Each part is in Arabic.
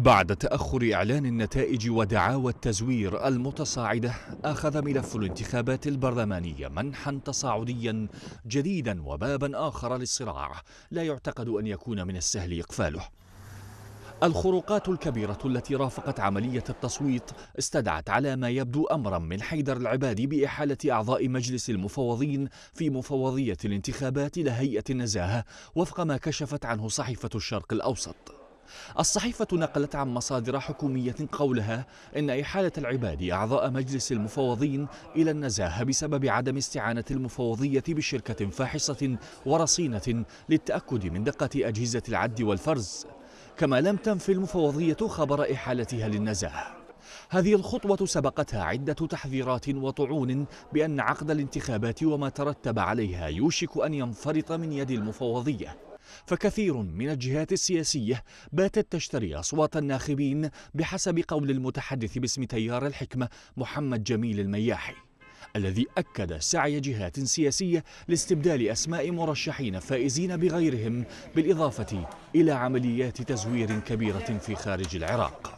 بعد تأخر إعلان النتائج ودعاوى التزوير المتصاعدة أخذ ملف الانتخابات البرلمانية منحا تصاعديا جديدا وبابا آخر للصراع لا يعتقد أن يكون من السهل إقفاله الخروقات الكبيرة التي رافقت عملية التصويت استدعت على ما يبدو أمرا من حيدر العبادي بإحالة أعضاء مجلس المفوضين في مفوضية الانتخابات لهيئة النزاهة وفق ما كشفت عنه صحيفة الشرق الأوسط الصحيفة نقلت عن مصادر حكومية قولها إن إحالة العباد أعضاء مجلس المفوضين إلى النزاهة بسبب عدم استعانة المفوضية بشركة فاحصة ورصينة للتأكد من دقة أجهزة العد والفرز كما لم تنفي المفوضية خبر إحالتها للنزاهة هذه الخطوة سبقتها عدة تحذيرات وطعون بأن عقد الانتخابات وما ترتب عليها يوشك أن ينفرط من يد المفوضية فكثير من الجهات السياسية باتت تشتري أصوات الناخبين بحسب قول المتحدث باسم تيار الحكمة محمد جميل المياحي الذي أكد سعي جهات سياسية لاستبدال أسماء مرشحين فائزين بغيرهم بالإضافة إلى عمليات تزوير كبيرة في خارج العراق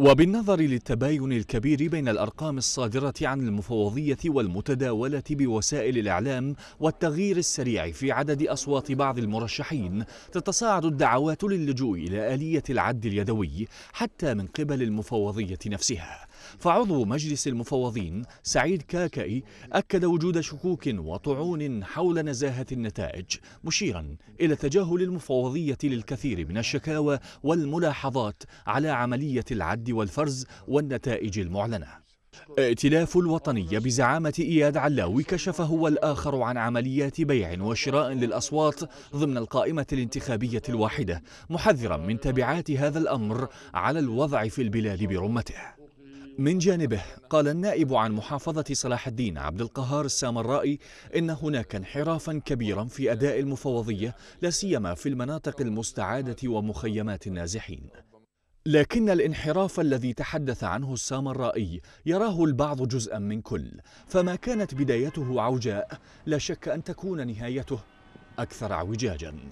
وبالنظر للتباين الكبير بين الأرقام الصادرة عن المفوضية والمتداولة بوسائل الإعلام والتغيير السريع في عدد أصوات بعض المرشحين تتصاعد الدعوات للجوء إلى آلية العد اليدوي حتى من قبل المفوضية نفسها فعضو مجلس المفوضين سعيد كاكئي أكد وجود شكوك وطعون حول نزاهة النتائج مشيرا إلى تجاهل المفوضية للكثير من الشكاوى والملاحظات على عملية العد والفرز والنتائج المعلنة ائتلاف الوطنية بزعامة إياد علاوي كشف هو الآخر عن عمليات بيع وشراء للأصوات ضمن القائمة الانتخابية الواحدة محذرا من تبعات هذا الأمر على الوضع في البلاد برمته من جانبه قال النائب عن محافظة صلاح الدين عبد القهار السامرائي إن هناك انحرافا كبيرا في أداء المفوضية لا سيما في المناطق المستعادة ومخيمات النازحين لكن الانحراف الذي تحدث عنه السامرائي يراه البعض جزءا من كل فما كانت بدايته عوجاء لا شك أن تكون نهايته أكثر اعوجاجا